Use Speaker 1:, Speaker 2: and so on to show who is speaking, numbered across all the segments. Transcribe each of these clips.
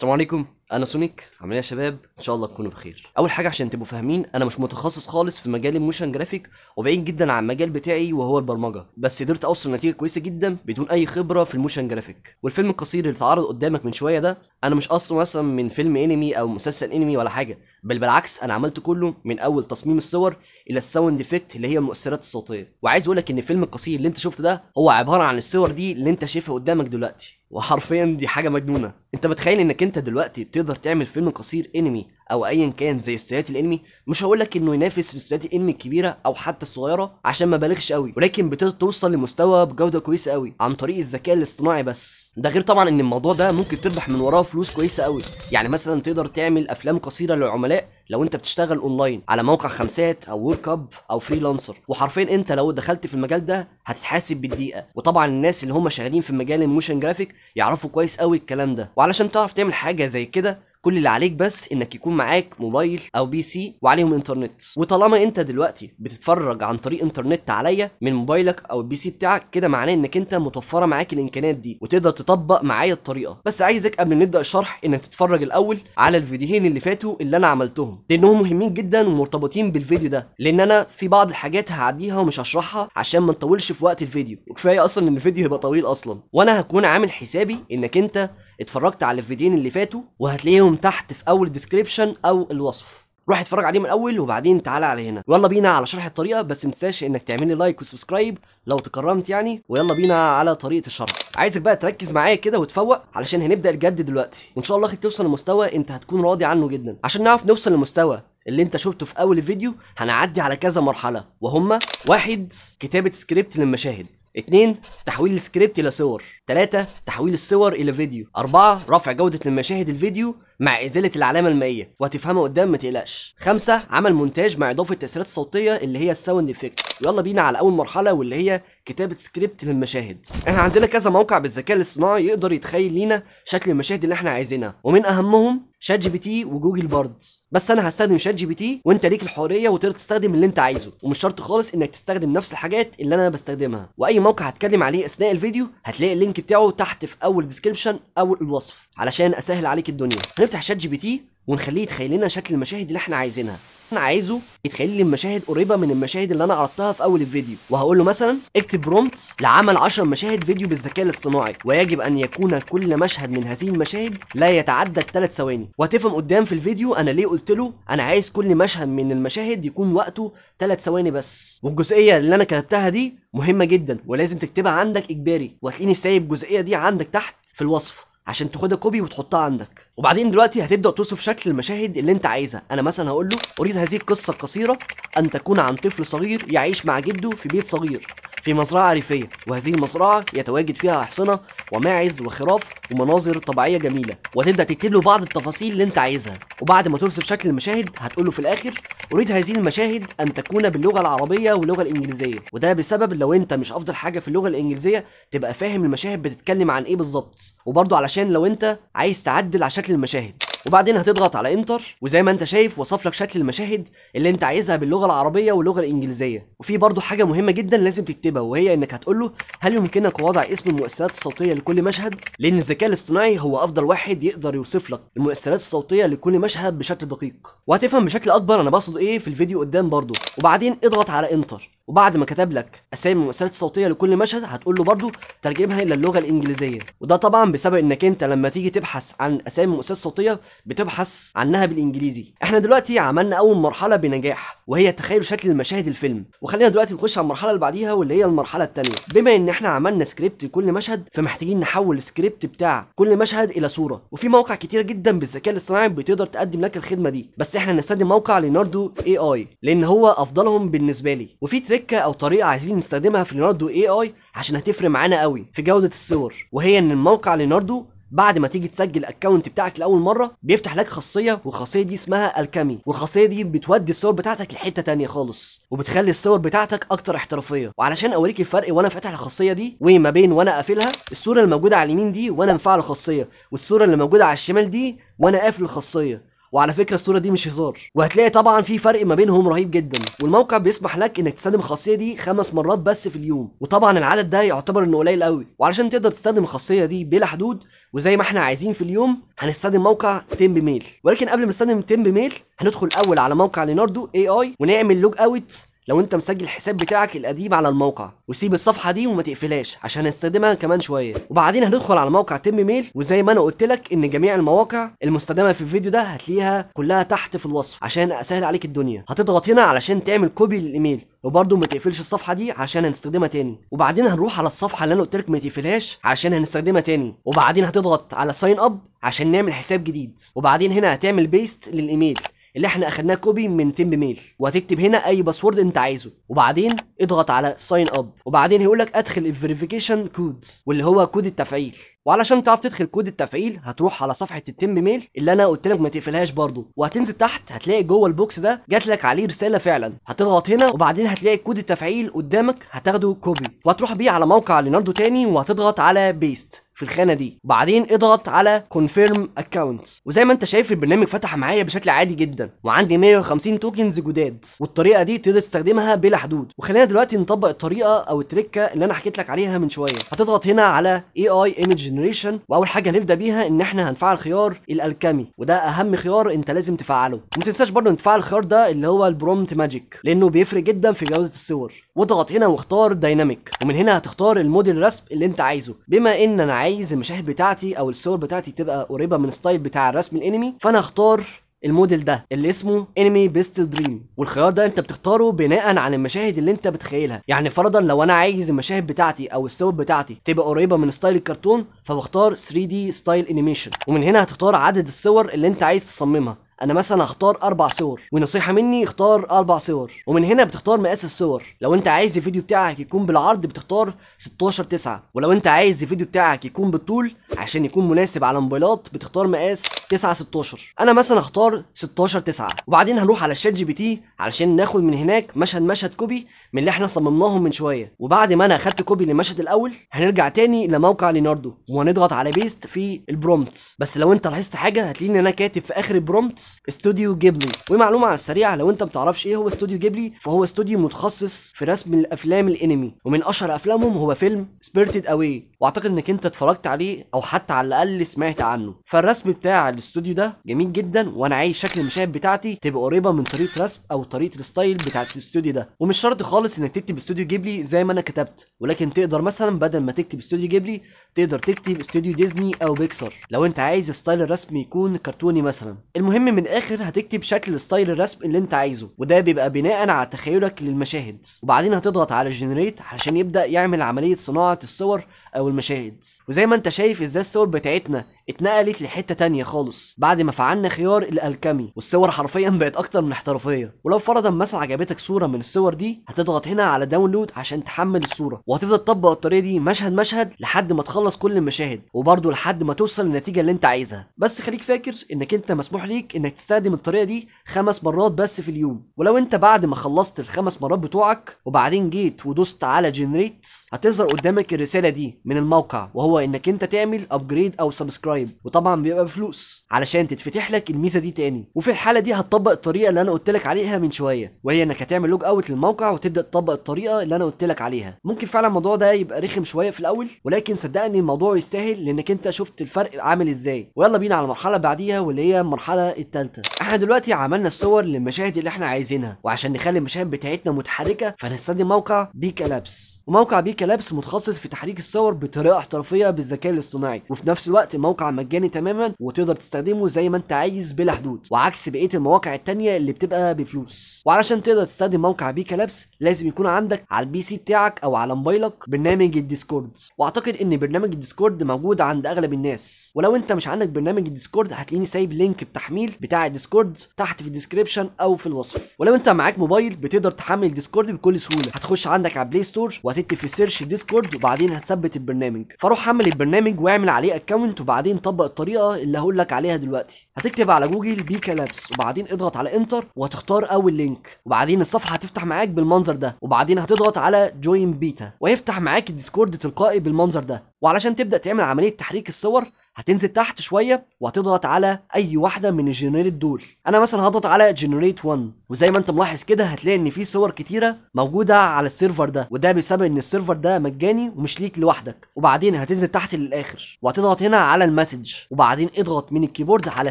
Speaker 1: السلام عليكم انا سونيك ايه يا شباب ان شاء الله تكونوا بخير اول حاجه عشان تبقوا فاهمين انا مش متخصص خالص في مجال الموشن جرافيك وبعيد جدا عن المجال بتاعي وهو البرمجه بس قدرت اوصل نتيجه كويسه جدا بدون اي خبره في الموشن جرافيك والفيلم القصير اللي اتعرض قدامك من شويه ده انا مش اصله مثلا من فيلم انمي او مسلسل انمي ولا حاجه بل بالعكس انا عملته كله من اول تصميم الصور الى الساوند افكت اللي هي المؤثرات الصوتيه وعايز اقول لك ان الفيلم القصير اللي انت شفته ده هو عباره عن الصور دي اللي انت شايفها قدامك دلوقتي وحرفيا دي حاجه مجنونه انت متخيل انك انت دلوقتي تقدر تعمل فيلم قصير انمي او ايا كان زي استوديوهات الانمي مش هقول لك انه ينافس استوديوهات الانمي الكبيره او حتى الصغيره عشان ما بالغش قوي ولكن بتوصل لمستوى بجوده كويسه قوي عن طريق الذكاء الاصطناعي بس ده غير طبعا ان الموضوع ده ممكن تربح من وراه فلوس كويسه قوي يعني مثلا تقدر تعمل افلام قصيره للعملاء لو انت بتشتغل اونلاين على موقع خمسات او ورك اب او فريلانسر وحرفيا انت لو دخلت في المجال ده هتتحاسب بالدقيقه وطبعا الناس اللي هم شغالين في مجال الموشن جرافيك يعرفوا كويس قوي الكلام ده وعلشان تعرف تعمل حاجه زي كده كل اللي عليك بس انك يكون معاك موبايل او بي سي وعليهم انترنت وطالما انت دلوقتي بتتفرج عن طريق انترنت عليا من موبايلك او البي سي بتاعك كده معناه انك انت متوفره معاك الامكانيات دي وتقدر تطبق معايا الطريقه بس عايزك قبل ما نبدا الشرح انك تتفرج الاول على الفيديوهين اللي فاتوا اللي انا عملتهم لانهم مهمين جدا ومرتبطين بالفيديو ده لان انا في بعض الحاجات هعديها ومش هشرحها عشان ما نطولش في وقت الفيديو وكفايه اصلا ان الفيديو هيبقى طويل اصلا وانا هكون عامل حسابي انك انت اتفرجت على الفيديوهين اللي فاتوا وهتلاقيهم تحت في اول الديسكريبشن او الوصف روح اتفرج عليهم الاول وبعدين تعالى على هنا ويلا بينا على شرح الطريقه بس متنساش انك تعمل لي لايك وسبسكرايب لو تكرمت يعني ويلا بينا على طريقه الشرح عايزك بقى تركز معايا كده وتفوق علشان هنبدا الجد دلوقتي وان شاء الله توصل لمستوى انت هتكون راضي عنه جدا عشان نعرف نوصل لمستوى اللي انت شفته في اول الفيديو هنعدي على كذا مرحله وهما واحد كتابه سكريبت للمشاهد اتنين تحويل السكريبت الى صور تلاتة تحويل الصور الى فيديو أربعة رفع جوده المشاهد الفيديو مع ازاله العلامه المائيه وهتفهمها قدام ما تقلقش خمسة عمل مونتاج مع اضافه تاثيرات صوتيه اللي هي الساوند افكت يلا بينا على اول مرحله واللي هي كتابه سكريبت للمشاهد احنا عندنا كذا موقع بالذكاء الاصطناعي يقدر يتخيل لينا شكل المشاهد اللي احنا عايزينها ومن اهمهم شات جي بي تي وجوجل بارد بس انا هستخدم شات جي بي تي وانت ليك الحريه وتقدر تستخدم اللي انت عايزه ومش شرط خالص انك تستخدم نفس الحاجات اللي انا بستخدمها واي موقع هتكلم عليه اثناء الفيديو هتلاقي اللينك بتاعه تحت في اول ديسكربشن او الوصف علشان اسهل عليك الدنيا هنفتح شات جي بي تي ونخليه يتخيل لنا شكل المشاهد اللي احنا عايزينها انا عايزه يتخيل لي المشاهد قريبه من المشاهد اللي انا عرضتها في اول الفيديو وهقول له مثلا اكتب برومبت لعمل 10 مشاهد فيديو بالذكاء الاصطناعي ويجب ان يكون كل مشهد من هذه المشاهد لا يتعدى الثلاث ثواني وهتفهم قدام في الفيديو انا ليه قلت له انا عايز كل مشهد من المشاهد يكون وقته ثلاث ثواني بس والجزئيه اللي انا كتبتها دي مهمه جدا ولازم تكتبها عندك اجباري وهتلاقيني سايب الجزئيه دي عندك تحت في الوصف عشان تاخدها كوبي وتحطها عندك وبعدين دلوقتي هتبدا توصف شكل المشاهد اللي انت عايزها انا مثلا هقول له اريد هذه القصه القصيره ان تكون عن طفل صغير يعيش مع جده في بيت صغير في مزرعة ريفية وهذه المزرعة يتواجد فيها أحصنة وماعز وخراف ومناظر طبيعية جميلة وتبدأ تكتب له بعض التفاصيل اللي أنت عايزها وبعد ما توصف شكل المشاهد هتقول له في الآخر اريد هذه المشاهد ان تكون باللغه العربيه واللغه الانجليزيه وده بسبب لو انت مش افضل حاجه في اللغه الانجليزيه تبقى فاهم المشاهد بتتكلم عن ايه بالظبط وبرضه علشان لو انت عايز تعدل على شكل المشاهد وبعدين هتضغط على انتر وزي ما انت شايف وصف لك شكل المشاهد اللي انت عايزها باللغه العربيه واللغه الانجليزيه وفي برضو حاجه مهمه جدا لازم تكتبها وهي انك هتقول له هل يمكنك وضع اسم المؤثرات الصوتيه لكل مشهد لان الذكاء الاصطناعي هو افضل واحد يقدر يوصف لك المؤثرات الصوتيه لكل مشهد بشكل دقيق وهتفهم بشكل اكبر انا بقصد ايه في الفيديو قدام برضو وبعدين اضغط على انتر وبعد ما كتب لك اسامي المؤثرات الصوتيه لكل مشهد هتقول له برده ترجمها الى اللغه الانجليزيه وده طبعا بسبب انك انت لما تيجي تبحث عن اسامي المؤثرات الصوتيه بتبحث عنها بالانجليزي احنا دلوقتي عملنا اول مرحله بنجاح وهي تخيل شكل المشاهد الفيلم وخلينا دلوقتي نخش على المرحله اللي بعديها واللي هي المرحله الثانيه بما ان احنا عملنا سكريبت لكل مشهد فمحتاجين نحول السكريبت بتاع كل مشهد الى صوره وفي مواقع كتيره جدا بالذكاء الاصطناعي بتقدر تقدم لك الخدمه دي بس احنا هنستخدم موقع ليناردو اي اي لان هو افضلهم بالنسبه لي وفي تريك سكه او طريقه عايزين نستخدمها في ليوناردو اي اي عشان هتفرق معانا قوي في جوده الصور وهي ان الموقع ليوناردو بعد ما تيجي تسجل الاكونت بتاعك لاول مره بيفتح لك خاصيه والخاصيه دي اسمها الكامي والخاصيه دي بتودي الصور بتاعتك لحته تانية خالص وبتخلي الصور بتاعتك اكتر احترافيه وعلشان اوريك الفرق وانا فاتح الخاصيه دي وما بين وانا قافلها الصوره اللي موجوده على اليمين دي وانا مفعل الخاصيه والصوره اللي موجوده على الشمال دي وانا قافل الخاصيه وعلى فكره الصوره دي مش هزار وهتلاقي طبعا في فرق ما بينهم رهيب جدا والموقع بيسمح لك انك تستخدم الخاصيه دي خمس مرات بس في اليوم وطبعا العدد ده يعتبر انه قليل قوي وعلشان تقدر تستخدم الخاصيه دي بلا حدود وزي ما احنا عايزين في اليوم هنستخدم موقع تيم بميل ولكن قبل ما نستخدم تيم بميل هندخل اول على موقع ليناردو اي اي ونعمل لوج اوت لو انت مسجل الحساب بتاعك القديم على الموقع وسيب الصفحه دي وما تقفلهاش عشان هنستخدمها كمان شويه وبعدين هندخل على موقع تم ميل وزي ما انا قلت لك ان جميع المواقع المستخدمه في الفيديو ده هتلاقيها كلها تحت في الوصف عشان اسهل عليك الدنيا هتضغط هنا علشان تعمل كوبي للايميل وبرضه ما تقفلش الصفحه دي عشان هنستخدمها تاني وبعدين هنروح على الصفحه اللي انا قلت لك ما تقفلهاش عشان هنستخدمها تاني وبعدين هتضغط على ساين اب عشان نعمل حساب جديد وبعدين هنا هتعمل بيست للايميل اللي احنا اخدناه كوبي من تيمب ميل وهتكتب هنا اي باسورد انت عايزه وبعدين اضغط على ساين اب وبعدين هيقول لك ادخل الفيريفيكيشن كود واللي هو كود التفعيل وعلشان تعرف تدخل كود التفعيل هتروح على صفحه التيمب ميل اللي انا قلت لك ما تقفلهاش برضه وهتنزل تحت هتلاقي جوه البوكس ده جات لك عليه رساله فعلا هتضغط هنا وبعدين هتلاقي كود التفعيل قدامك هتاخده كوبي وهتروح بيه على موقع ليناردو تاني وهتضغط على بيست في الخانه دي بعدين اضغط على كونفيرم اكونت وزي ما انت شايف البرنامج فتح معايا بشكل عادي جدا وعندي 150 توكنز جداد والطريقه دي تقدر تستخدمها بلا حدود وخلينا دلوقتي نطبق الطريقه او التركه اللي انا حكيت لك عليها من شويه هتضغط هنا على اي اي ايمج جنريشن واول حاجه هنبدا بيها ان احنا هنفعل خيار الالكامي وده اهم خيار انت لازم تفعله وما تنساش برضه تفعل الخيار ده اللي هو البرومت ماجيك لانه بيفرق جدا في جوده الصور واضغط هنا واختار دايناميك ومن هنا هتختار الموديل الرسم اللي انت عايزه بما ان انا عايز المشاهد بتاعتي او الصور بتاعتي تبقى قريبه من ستايل بتاع الرسم الانمي فانا هختار الموديل ده اللي اسمه انمي بيست دريم والخيار ده انت بتختاره بناء على المشاهد اللي انت بتخيلها يعني فرضا لو انا عايز المشاهد بتاعتي او الصور بتاعتي تبقى قريبه من ستايل الكرتون فبختار 3 دي ستايل انيميشن ومن هنا هتختار عدد الصور اللي انت عايز تصممها انا مثلا هختار اربع صور ونصيحه مني اختار اربع صور ومن هنا بتختار مقاس الصور لو انت عايز الفيديو بتاعك يكون بالعرض بتختار 16 9 ولو انت عايز الفيديو بتاعك يكون بالطول عشان يكون مناسب على موبايلات بتختار مقاس 9 16 انا مثلا هختار 16 9 وبعدين هروح على الشات جي بي تي علشان ناخد من هناك مشهد مشهد كوبي من اللي احنا صممناهم من شويه وبعد ما انا اخدت كوبي للمشهد الاول هنرجع تاني لموقع ليناردو وهنضغط على بيست في البرومت بس لو انت لاحظت حاجه هتلاقيني ان انا كاتب في اخر البرومت استوديو جيبلي ومعلومه على السريع لو انت بتعرفش ايه هو استوديو جيبلي فهو استوديو متخصص في رسم الافلام الانمي ومن اشهر افلامهم هو فيلم سبيرتد اواي واعتقد انك انت اتفرجت عليه او حتى على الاقل سمعت عنه فالرسم بتاع الاستوديو ده جميل جدا وانا عايز شكل المشاهد بتاعتي تبقى قريبه من طريقه رسم او طريقه الستايل بتاعت الاستوديو ده ومش شرط خالص خالص انك تكتب استوديو جيبلي زي ما انا كتبت ولكن تقدر مثلا بدل ما تكتب استوديو جيبلي تقدر تكتب استوديو ديزني او بيكسر لو انت عايز ستايل الرسم يكون كرتوني مثلا المهم من الاخر هتكتب شكل ستايل الرسم اللي انت عايزه وده بيبقى بناء على تخيلك للمشاهد وبعدين هتضغط على جنريت علشان يبدا يعمل عمليه صناعه الصور او المشاهد وزي ما انت شايف ازاي الصور بتاعتنا اتنقلت لحته تانية خالص بعد ما فعلنا خيار الالكمي والصور حرفيا بقت اكتر من احترافيه ولو فرضا مثلا عجبتك صوره من الصور دي هتضغط هنا على داونلود عشان تحمل الصوره وهتفضل تطبق الطريقه دي مشهد مشهد لحد ما تخلص كل المشاهد وبرده لحد ما توصل للنتيجه اللي انت عايزها بس خليك فاكر انك انت مسموح ليك انك تستخدم الطريقه دي خمس مرات بس في اليوم ولو انت بعد ما خلصت الخمس مرات بتوعك وبعدين جيت ودوست على جنريت هتظهر قدامك الرساله دي من الموقع وهو انك انت تعمل ابجريد او سبسكرايب قريب وطبعا بيبقى بفلوس علشان تتفتح لك الميزه دي تاني وفي الحاله دي هتطبق الطريقه اللي انا قلت لك عليها من شويه وهي انك هتعمل لوج اوت للموقع وتبدا تطبق الطريقه اللي انا قلت لك عليها ممكن فعلا الموضوع ده يبقى رخم شويه في الاول ولكن صدقني الموضوع يستاهل لانك انت شفت الفرق عامل ازاي ويلا بينا على المرحله بعديها واللي هي المرحله الثالثه احنا دلوقتي عملنا الصور للمشاهد اللي احنا عايزينها وعشان نخلي المشاهد بتاعتنا متحركه فهنستخدم موقع بيكا لابس وموقع بيكا لابس متخصص في تحريك الصور بطريقه احترافيه بالذكاء الاصطناعي وفي نفس الوقت موقع مجاني تماما وتقدر تستخدمه زي ما انت عايز بلا حدود وعكس بقيه المواقع التانيه اللي بتبقى بفلوس وعلشان تقدر تستخدم موقع بيكا لابس لازم يكون عندك على البي سي بتاعك او على موبايلك برنامج الديسكورد واعتقد ان برنامج الديسكورد موجود عند اغلب الناس ولو انت مش عندك برنامج الديسكورد هتلاقيني سايب لينك بتحميل بتاع الديسكورد تحت في الديسكربشن او في الوصف ولو انت معاك موبايل بتقدر تحمل ديسكورد بكل سهوله هتخش عندك على بلاي ستور وهتكتب في سيرش ديسكورد وبعدين هتثبت البرنامج فروح حمل البرنامج واعمل عليه اكونت وبعدين وبعدين طبق الطريقه اللي هقول لك عليها دلوقتي هتكتب على جوجل بيكا لابس وبعدين اضغط على انتر وهتختار اول لينك وبعدين الصفحه هتفتح معاك بالمنظر ده وبعدين هتضغط على جوين بيتا وهيفتح معاك الديسكورد تلقائي بالمنظر ده وعلشان تبدا تعمل عمليه تحريك الصور هتنزل تحت شويه وهتضغط على اي واحده من الجنريت دول انا مثلا هضغط على جنريت 1 وزي ما انت ملاحظ كده هتلاقي ان في صور كتيره موجوده على السيرفر ده وده بسبب ان السيرفر ده مجاني ومش ليك لوحدك وبعدين هتنزل تحت للاخر وهتضغط هنا على المسج وبعدين اضغط من الكيبورد على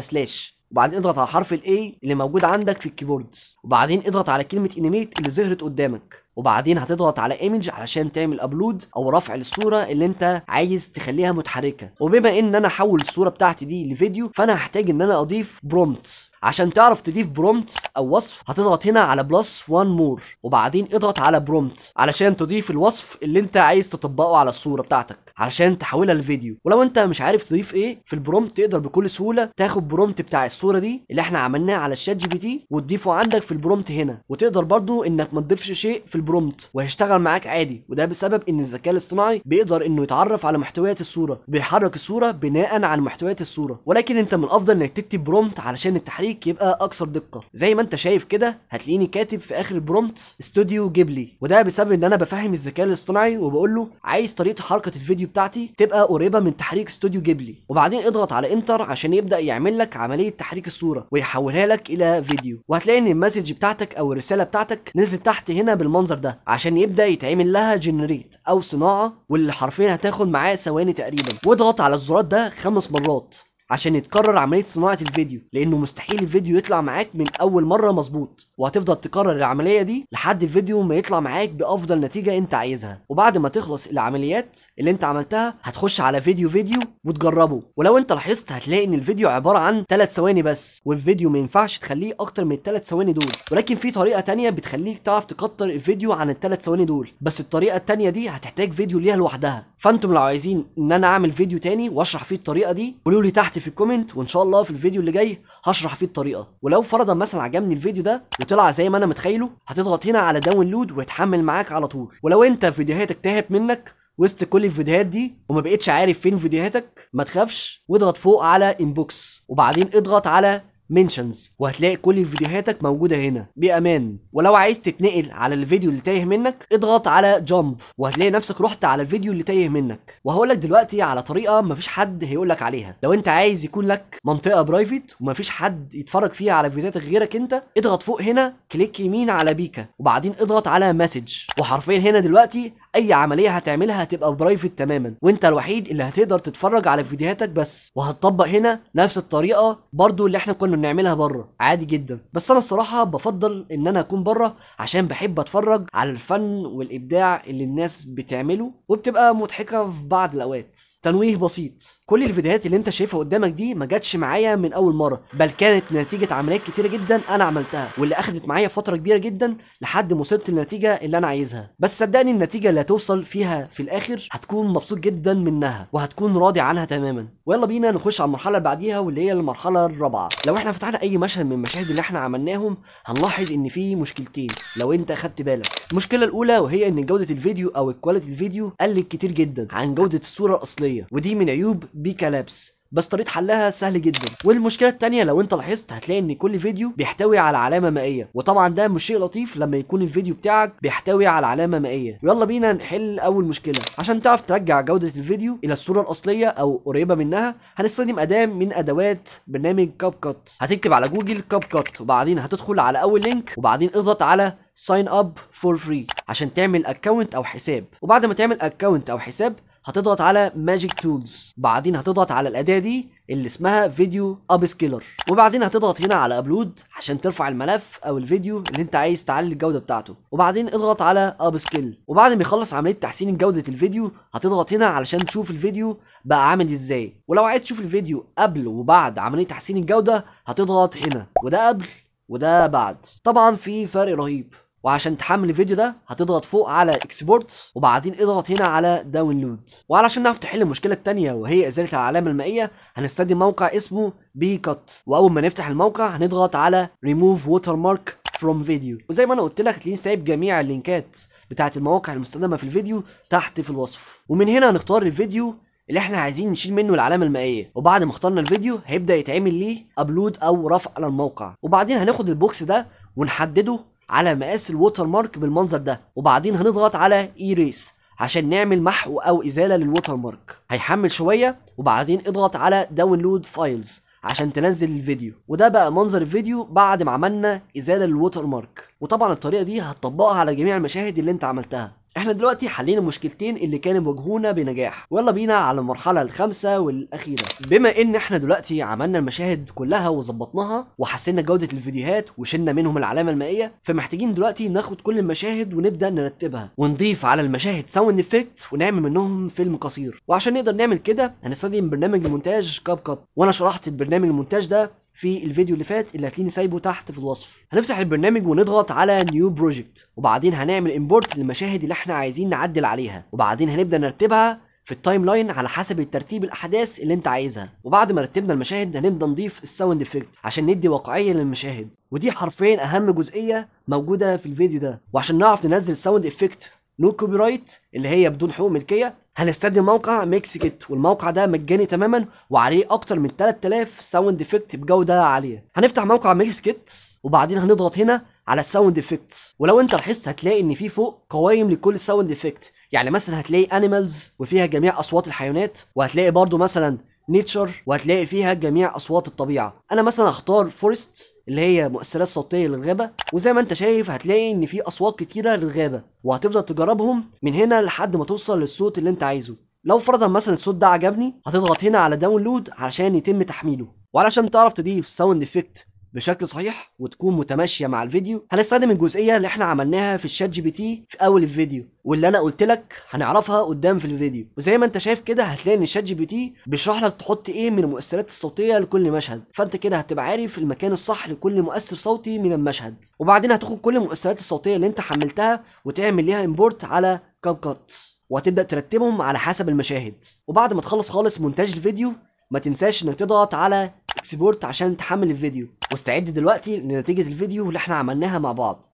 Speaker 1: سلاش وبعدين اضغط على حرف الاي اللي موجود عندك في الكيبورد وبعدين اضغط على كلمه انيميت اللي ظهرت قدامك وبعدين هتضغط على ايمج علشان تعمل ابلود او رفع الصوره اللي انت عايز تخليها متحركه وبما ان انا احول الصوره بتاعتي دي لفيديو فانا هحتاج ان انا اضيف برومت عشان تعرف تضيف برومت او وصف هتضغط هنا على بلس وان مور وبعدين اضغط على برومت علشان تضيف الوصف اللي انت عايز تطبقه على الصوره بتاعتك علشان تحولها لفيديو ولو انت مش عارف تضيف ايه في البرومت تقدر بكل سهوله تاخد برومت بتاع الصوره دي اللي احنا عملناها على الشات جي بي تي وتضيفه عندك في البرومت هنا وتقدر برضو انك ما تضيفش شيء في البرومت وهيشتغل معاك عادي وده بسبب ان الذكاء الاصطناعي بيقدر انه يتعرف على محتويات الصوره بيحرك الصوره بناء على محتويات الصوره ولكن انت من الافضل انك تكتب برومت علشان التحريك يبقى اكثر دقه زي ما انت شايف كده هتلاقيني كاتب في اخر البرومت استوديو جيبلي وده بسبب ان انا بفهم الذكاء الاصطناعي وبقول له عايز طريقه حركه الفيديو بتاعتي تبقى قريبه من تحريك استوديو جيبلي وبعدين اضغط على انتر عشان يبدا يعمل لك عمليه تحريك الصوره ويحولها لك الى فيديو وهتلاقي ان المسج بتاعتك او الرساله بتاعتك نزلت تحت هنا بالمنظر ده عشان يبدا يتعمل لها جنريت او صناعه واللي حرفيا هتاخد معاه ثواني تقريبا واضغط على الزرار ده خمس مرات عشان يتكرر عمليه صناعه الفيديو لانه مستحيل الفيديو يطلع معاك من اول مره مظبوط وهتفضل تكرر العمليه دي لحد الفيديو ما يطلع معاك بافضل نتيجه انت عايزها وبعد ما تخلص العمليات اللي انت عملتها هتخش على فيديو فيديو وتجربه ولو انت لاحظت هتلاقي ان الفيديو عباره عن 3 ثواني بس والفيديو ما ينفعش تخليه اكتر من الثلاث ثواني دول ولكن في طريقه تانية بتخليك تعرف تكتر الفيديو عن الثلاث ثواني دول بس الطريقه التانية دي هتحتاج فيديو ليها لوحدها فانتم لو عايزين ان انا اعمل فيديو تاني واشرح فيه الطريقه دي قولوا لي تحت في الكومنت وان شاء الله في الفيديو اللي جاي هشرح فيه الطريقه ولو فرضا مثلا عجبني الفيديو ده وطلع زي ما انا متخيله هتضغط هنا على داونلود ويتحمل معاك على طول ولو انت فيديوهاتك تاهت منك وسط كل الفيديوهات دي وما بقتش عارف فين فيديوهاتك ما تخافش واضغط فوق على انبوكس وبعدين اضغط على منشنز وهتلاقي كل فيديوهاتك موجوده هنا بامان ولو عايز تتنقل على الفيديو اللي تايه منك اضغط على جامب وهتلاقي نفسك رحت على الفيديو اللي تايه منك وهقولك دلوقتي على طريقه مفيش حد هيقولك عليها لو انت عايز يكون لك منطقه برايفت ومفيش حد يتفرج فيها على فيديوهاتك غيرك انت اضغط فوق هنا كليك يمين على بيكا وبعدين اضغط على مسج وحرفيا هنا دلوقتي اي عمليه هتعملها هتبقى برايفت تماما وانت الوحيد اللي هتقدر تتفرج على فيديوهاتك بس وهتطبق هنا نفس الطريقه برضو اللي احنا كنا بنعملها بره عادي جدا بس انا الصراحه بفضل ان انا اكون بره عشان بحب اتفرج على الفن والابداع اللي الناس بتعمله وبتبقى مضحكه في بعض الاوقات تنويه بسيط كل الفيديوهات اللي انت شايفها قدامك دي ما جاتش معايا من اول مره بل كانت نتيجه عمليات كتيره جدا انا عملتها واللي اخدت معايا فتره كبيره جدا لحد ما وصلت للنتيجه اللي انا عايزها بس صدقني النتيجه اللي هتوصل فيها في الاخر هتكون مبسوط جدا منها وهتكون راضي عنها تماما ويلا بينا نخش على المرحله اللي بعديها واللي هي المرحله الرابعه لو احنا فتحنا اي مشهد من المشاهد اللي احنا عملناهم هنلاحظ ان في مشكلتين لو انت اخدت بالك المشكله الاولى وهي ان جوده الفيديو او الكواليتي الفيديو قلت كتير جدا عن جوده الصوره الاصليه ودي من عيوب بيكا لابس بس طريقه حلها سهل جدا والمشكله التانية لو انت لاحظت هتلاقي ان كل فيديو بيحتوي على علامه مائيه وطبعا ده مش شيء لطيف لما يكون الفيديو بتاعك بيحتوي على علامه مائيه يلا بينا نحل اول مشكله عشان تعرف ترجع جوده الفيديو الى الصوره الاصليه او قريبه منها هنستخدم اداه من ادوات برنامج كاب كات هتكتب على جوجل كاب كات وبعدين هتدخل على اول لينك وبعدين اضغط على ساين اب فور فري عشان تعمل اكونت او حساب وبعد ما تعمل اكونت او حساب هتضغط على ماجيك تولز بعدين هتضغط على الاداه دي اللي اسمها فيديو اب سكيلر وبعدين هتضغط هنا على ابلود عشان ترفع الملف او الفيديو اللي انت عايز تعلي الجوده بتاعته وبعدين اضغط على اب سكيل وبعد ما يخلص عمليه تحسين جوده الفيديو هتضغط هنا علشان تشوف الفيديو بقى عامل ازاي ولو عايز تشوف الفيديو قبل وبعد عمليه تحسين الجوده هتضغط هنا وده قبل وده بعد طبعا في فرق رهيب وعشان تحمل الفيديو ده هتضغط فوق على اكسبورت وبعدين اضغط هنا على داونلود وعلشان نعرف تحل المشكله الثانيه وهي ازاله العلامه المائيه هنستخدم موقع اسمه بي كات واول ما نفتح الموقع هنضغط على ريموف ووتر مارك فروم فيديو وزي ما انا قلت لك هتلاقيني سايب جميع اللينكات بتاعه المواقع المستخدمه في الفيديو تحت في الوصف ومن هنا هنختار الفيديو اللي احنا عايزين نشيل منه العلامه المائيه وبعد ما اخترنا الفيديو هيبدا يتعمل ليه ابلود او رفع على الموقع وبعدين هناخد البوكس ده ونحدده على مقاس الووتر مارك بالمنظر ده وبعدين هنضغط على ايريس عشان نعمل محو او ازاله للووتر مارك هيحمل شويه وبعدين اضغط على داونلود فايلز عشان تنزل الفيديو وده بقى منظر الفيديو بعد ما عملنا ازاله للووتر مارك وطبعا الطريقه دي هتطبقها على جميع المشاهد اللي انت عملتها احنا دلوقتي حلينا المشكلتين اللي كانوا بيواجهونا بنجاح ويلا بينا على المرحله الخامسه والاخيره بما ان احنا دلوقتي عملنا المشاهد كلها وظبطناها وحسنا جوده الفيديوهات وشلنا منهم العلامه المائيه فمحتاجين دلوقتي ناخد كل المشاهد ونبدا نرتبها ونضيف على المشاهد ساوند افكت ونعمل منهم فيلم قصير وعشان نقدر نعمل كده هنستخدم برنامج المونتاج كاب كات وانا شرحت البرنامج المونتاج ده في الفيديو اللي فات اللي هتلاقيني سايبه تحت في الوصف هنفتح البرنامج ونضغط على نيو بروجكت وبعدين هنعمل امبورت للمشاهد اللي احنا عايزين نعدل عليها وبعدين هنبدا نرتبها في التايم لاين على حسب الترتيب الاحداث اللي انت عايزها وبعد ما رتبنا المشاهد هنبدا نضيف الساوند افكت عشان ندي واقعيه للمشاهد ودي حرفيا اهم جزئيه موجوده في الفيديو ده وعشان نعرف ننزل الساوند افكت نو كوبي رايت اللي هي بدون حقوق ملكيه هنستخدم موقع ميكس جيت والموقع ده مجاني تماما وعليه اكتر من 3000 ساوند افكت بجوده عاليه هنفتح موقع ميكس جيت وبعدين هنضغط هنا على الساوند افكت ولو انت لاحظت هتلاقي ان في فوق قوائم لكل ساوند افكت يعني مثلا هتلاقي انيمالز وفيها جميع اصوات الحيوانات وهتلاقي برضو مثلا نيتشر وهتلاقي فيها جميع اصوات الطبيعه انا مثلا هختار فورست اللي هي مؤثرات صوتيه للغابه وزي ما انت شايف هتلاقي ان في اصوات كتيره للغابه وهتفضل تجربهم من هنا لحد ما توصل للصوت اللي انت عايزه لو فرضا مثلا الصوت ده عجبني هتضغط هنا على داونلود علشان يتم تحميله وعلشان تعرف تضيف ساوند افكت بشكل صحيح وتكون متماشيه مع الفيديو هنستخدم الجزئيه اللي احنا عملناها في الشات جي بي تي في اول الفيديو واللي انا قلت لك هنعرفها قدام في الفيديو وزي ما انت شايف كده هتلاقي ان الشات جي بي تي بيشرح لك تحط ايه من المؤثرات الصوتيه لكل مشهد فانت كده هتبقى عارف المكان الصح لكل مؤثر صوتي من المشهد وبعدين هتاخد كل المؤثرات الصوتيه اللي انت حملتها وتعمل ليها امبورت على كاب كات وهتبدا ترتبهم على حسب المشاهد وبعد ما تخلص خالص مونتاج الفيديو ما تنساش انك تضغط على اكسبورت عشان تحمل الفيديو واستعد دلوقتي لنتيجة الفيديو اللي احنا عملناها مع بعض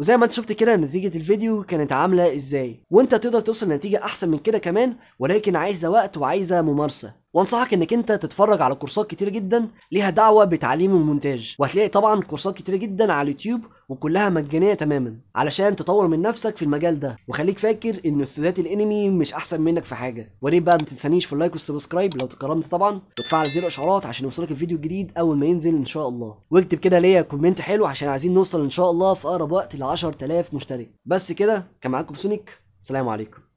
Speaker 1: وزي ما انت شفت كده نتيجه الفيديو كانت عامله ازاي وانت تقدر توصل لنتيجه احسن من كده كمان ولكن عايزه وقت وعايزه ممارسه وانصحك انك انت تتفرج على كورسات كتير جدا ليها دعوه بتعليم المونتاج وهتلاقي طبعا كورسات كتير جدا على اليوتيوب وكلها مجانيه تماما علشان تطور من نفسك في المجال ده وخليك فاكر ان استوديوهات الانمي مش احسن منك في حاجه وريت بقى ما تنسانيش في اللايك والسبسكرايب لو تكرمت طبعا وتفعل زر الاشعارات عشان يوصلك الفيديو الجديد اول ما ينزل ان شاء الله واكتب كده ليا كومنت حلو عشان عايزين نوصل ان شاء الله في اقرب وقت ل 10000 مشترك بس كده كان معاكم سونيك سلام عليكم